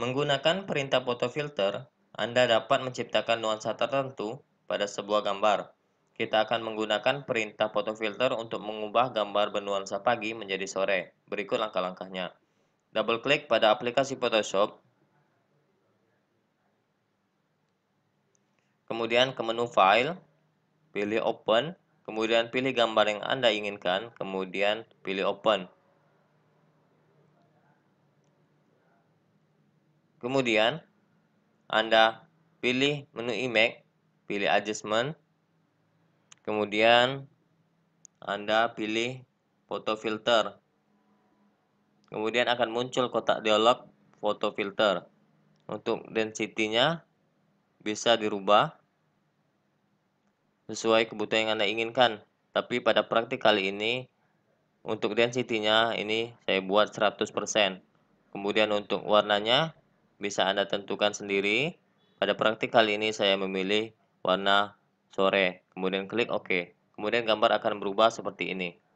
Menggunakan perintah foto filter, Anda dapat menciptakan nuansa tertentu pada sebuah gambar. Kita akan menggunakan perintah foto filter untuk mengubah gambar bernuansa pagi menjadi sore. Berikut langkah-langkahnya. Double klik pada aplikasi Photoshop. Kemudian ke menu File, pilih Open, kemudian pilih gambar yang Anda inginkan, kemudian pilih Open. Kemudian, Anda pilih menu image, pilih adjustment, kemudian Anda pilih foto filter. Kemudian akan muncul kotak dialog foto filter. Untuk density-nya bisa dirubah sesuai kebutuhan yang Anda inginkan. Tapi pada praktik kali ini untuk density-nya ini saya buat 100%. Kemudian untuk warnanya bisa Anda tentukan sendiri. Pada praktik kali ini saya memilih warna sore, kemudian klik OK. Kemudian gambar akan berubah seperti ini.